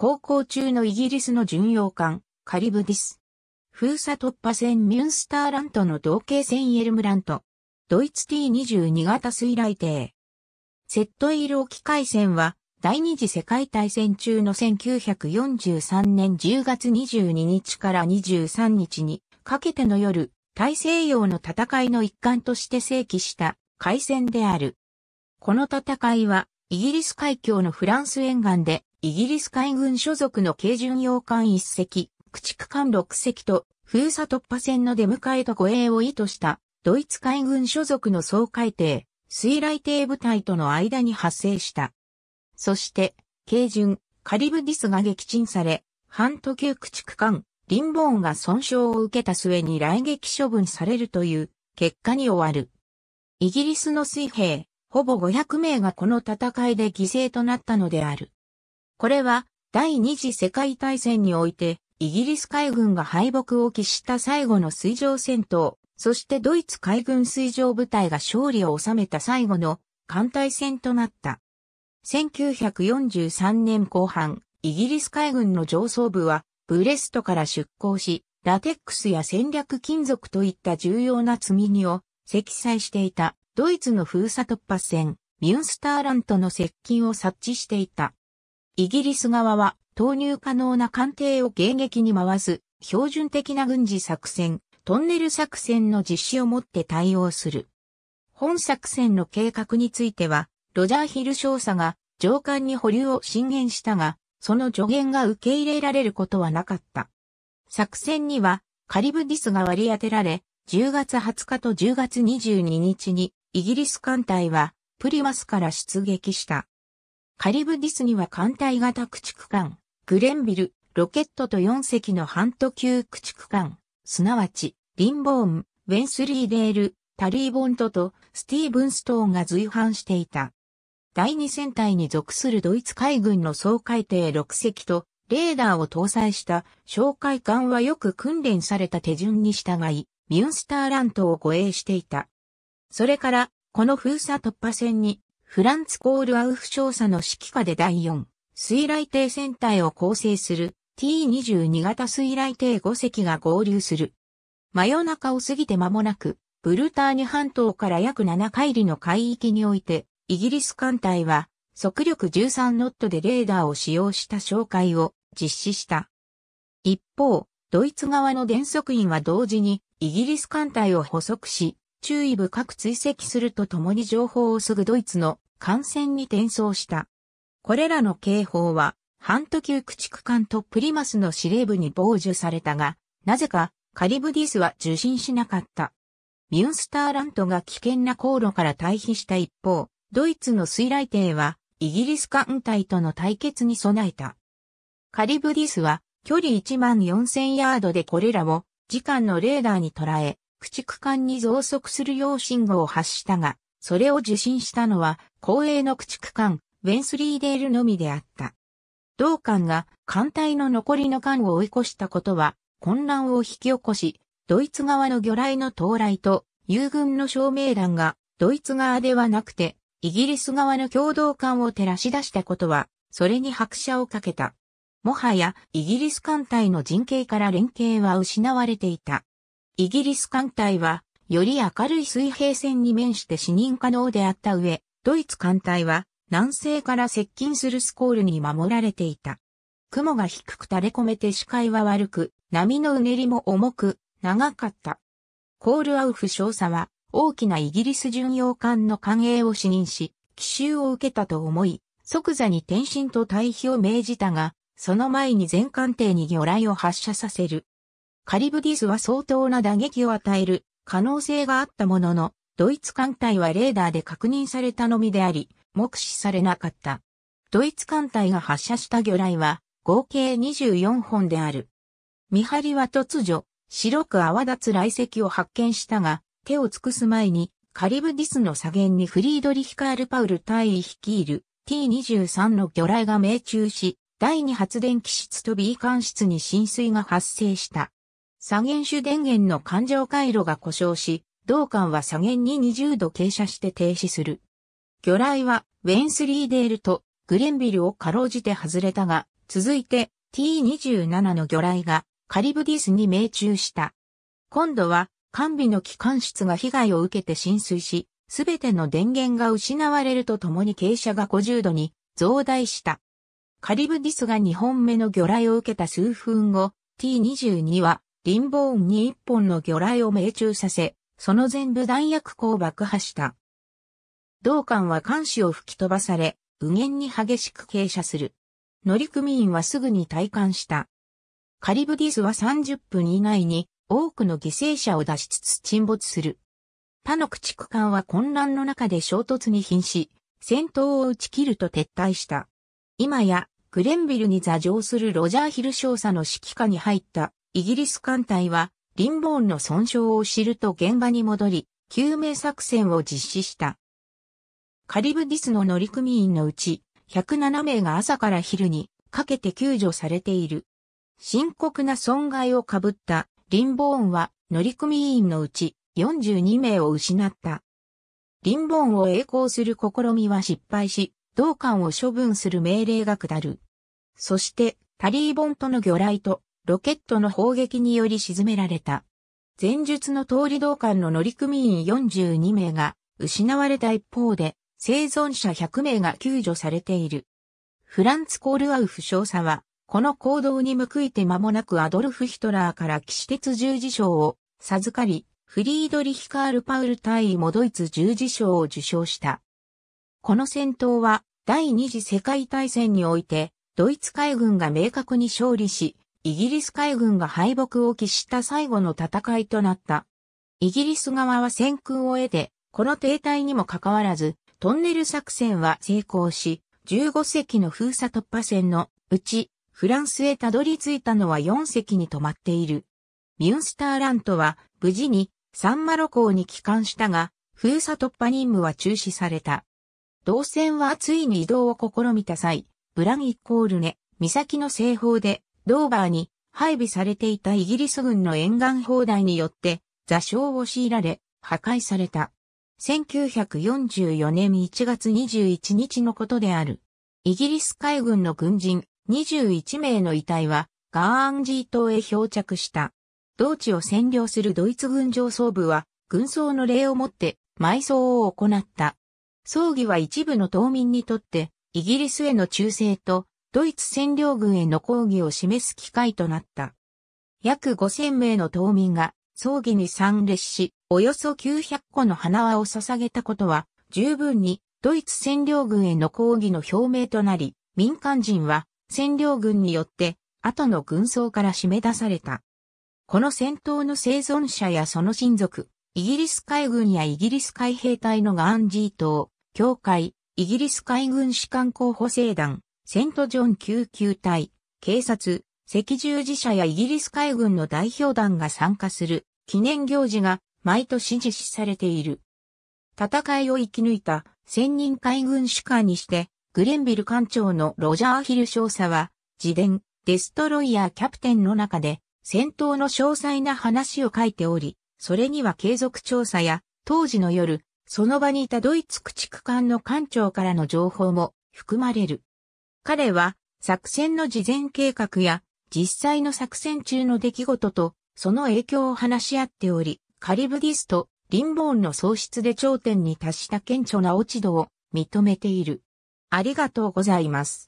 航行中のイギリスの巡洋艦、カリブディス。封鎖突破船ミュンスターラントの同型船エルムラント。ドイツ T22 型水雷艇。セットイール沖海戦は、第二次世界大戦中の1943年10月22日から23日にかけての夜、大西洋の戦いの一環として正規した海戦である。この戦いはイギリス海峡のフランス沿岸で、イギリス海軍所属の軽巡洋艦1隻、駆逐艦6隻と、封鎖突破船の出迎えと護衛を意図した、ドイツ海軍所属の総海艇、水雷艇部隊との間に発生した。そして、軽巡、カリブディスが撃沈され、半途級駆逐艦、リンボーンが損傷を受けた末に来撃処分されるという結果に終わる。イギリスの水兵、ほぼ500名がこの戦いで犠牲となったのである。これは第二次世界大戦においてイギリス海軍が敗北を喫した最後の水上戦闘、そしてドイツ海軍水上部隊が勝利を収めた最後の艦隊戦となった。1943年後半、イギリス海軍の上層部はブレストから出港し、ラテックスや戦略金属といった重要な積み荷を積載していた。ドイツの封鎖突破戦、ミュンスターラントの接近を察知していた。イギリス側は投入可能な艦艇を迎撃に回す標準的な軍事作戦、トンネル作戦の実施をもって対応する。本作戦の計画については、ロジャーヒル少佐が上官に保留を進言したが、その助言が受け入れられることはなかった。作戦にはカリブディスが割り当てられ、10月20日と10月22日にイギリス艦隊はプリマスから出撃した。カリブディスには艦隊型駆逐艦、グレンビル、ロケットと4隻のハント級駆逐艦、すなわち、リンボーン、ウェンスリーデール、タリーボントとスティーブンストーンが随伴していた。第2戦隊に属するドイツ海軍の総海艇6隻と、レーダーを搭載した哨戒艦はよく訓練された手順に従い、ミュンスターラントを護衛していた。それから、この封鎖突破戦に、フランツ・コール・アウフ少佐の指揮下で第4、水雷艇戦隊を構成する T22 型水雷艇5隻が合流する。真夜中を過ぎて間もなく、ブルターニュ半島から約7海里の海域において、イギリス艦隊は、速力13ノットでレーダーを使用した紹介を実施した。一方、ドイツ側の電速員は同時にイギリス艦隊を捕捉し、注意深く追跡するとともに情報をすぐドイツの艦船に転送した。これらの警報は、ハント級駆逐艦とプリマスの司令部に傍受されたが、なぜかカリブディスは受信しなかった。ミュンスターラントが危険な航路から退避した一方、ドイツの水雷艇はイギリス艦隊との対決に備えた。カリブディスは距離1万4000ヤードでこれらを時間のレーダーに捉え、駆逐艦に増速するよう信号を発したが、それを受信したのは、公営の駆逐艦、ウェンスリーデールのみであった。同艦が艦隊の残りの艦を追い越したことは、混乱を引き起こし、ドイツ側の魚雷の到来と、友軍の照明弾が、ドイツ側ではなくて、イギリス側の共同艦を照らし出したことは、それに拍車をかけた。もはや、イギリス艦隊の陣形から連携は失われていた。イギリス艦隊は、より明るい水平線に面して視認可能であった上、ドイツ艦隊は、南西から接近するスコールに守られていた。雲が低く垂れ込めて視界は悪く、波のうねりも重く、長かった。コールアウフ少佐は、大きなイギリス巡洋艦の艦営を視認し、奇襲を受けたと思い、即座に転身と退避を命じたが、その前に全艦艇に魚雷を発射させる。カリブディスは相当な打撃を与える可能性があったものの、ドイツ艦隊はレーダーで確認されたのみであり、目視されなかった。ドイツ艦隊が発射した魚雷は合計24本である。見張りは突如、白く泡立つ雷石を発見したが、手を尽くす前に、カリブディスの左舷にフリードリヒカール・パウル大尉率いる T23 の魚雷が命中し、第2発電機室と B 艦室に浸水が発生した。左舷主電源の環状回路が故障し、同管は左舷に20度傾斜して停止する。魚雷はウェンスリーデールとグレンビルをかろうじて外れたが、続いて T27 の魚雷がカリブディスに命中した。今度は完備の機関室が被害を受けて浸水し、すべての電源が失われるとともに傾斜が50度に増大した。カリブディスが2本目の魚雷を受けた数分後、T22 はリンボーンに一本の魚雷を命中させ、その全部弾薬庫を爆破した。同艦は艦首を吹き飛ばされ、右舷に激しく傾斜する。乗組員はすぐに退艦した。カリブディスは30分以内に多くの犠牲者を出しつつ沈没する。他の駆逐艦は混乱の中で衝突に瀕し、戦闘を打ち切ると撤退した。今や、グレンビルに座上するロジャー・ヒル少佐の指揮下に入ったイギリス艦隊は、リンボーンの損傷を知ると現場に戻り、救命作戦を実施した。カリブディスの乗組員のうち、107名が朝から昼にかけて救助されている。深刻な損害を被ったリンボーンは乗組員のうち42名を失った。リンボーンを栄光する試みは失敗し、同艦を処分する命令が下る。そして、タリーボンとの魚雷とロケットの砲撃により沈められた。前述の通り道館の乗組員42名が失われた一方で、生存者100名が救助されている。フランツ・コールアウフ少佐は、この行動に報いて間もなくアドルフ・ヒトラーから騎士鉄十字章を授かり、フリードリヒカール・パウル大尉もドイツ十字章を受章した。この戦闘は第二次世界大戦において、ドイツ海軍が明確に勝利し、イギリス海軍が敗北を喫した最後の戦いとなった。イギリス側は戦空を得て、この停滞にもかかわらず、トンネル作戦は成功し、15隻の封鎖突破船のうち、フランスへたどり着いたのは4隻に止まっている。ミュンスターラントは無事にサンマロ港に帰還したが、封鎖突破任務は中止された。同線はついに移動を試みた際、ブランイコールネ、岬の西方でドーバーに配備されていたイギリス軍の沿岸砲台によって座礁を強いられ破壊された。1944年1月21日のことである。イギリス海軍の軍人21名の遺体はガーンジー島へ漂着した。同地を占領するドイツ軍上層部は軍装の礼をもって埋葬を行った。葬儀は一部の島民にとってイギリスへの忠誠とドイツ占領軍への抗議を示す機会となった。約5000名の島民が葬儀に参列し、およそ900個の花輪を捧げたことは、十分にドイツ占領軍への抗議の表明となり、民間人は占領軍によって後の軍装から締め出された。この戦闘の生存者やその親族、イギリス海軍やイギリス海兵隊のガンジー島、教会、イギリス海軍士官候補生団、セントジョン救急隊、警察、赤十字社やイギリス海軍の代表団が参加する記念行事が毎年実施されている。戦いを生き抜いた千人海軍主官にして、グレンビル艦長のロジャー・ヒル少佐は、自伝、デストロイヤーキャプテンの中で、戦闘の詳細な話を書いており、それには継続調査や、当時の夜、その場にいたドイツ駆逐艦の艦長からの情報も含まれる。彼は作戦の事前計画や実際の作戦中の出来事とその影響を話し合っており、カリブディスト、リンボーンの喪失で頂点に達した顕著な落ち度を認めている。ありがとうございます。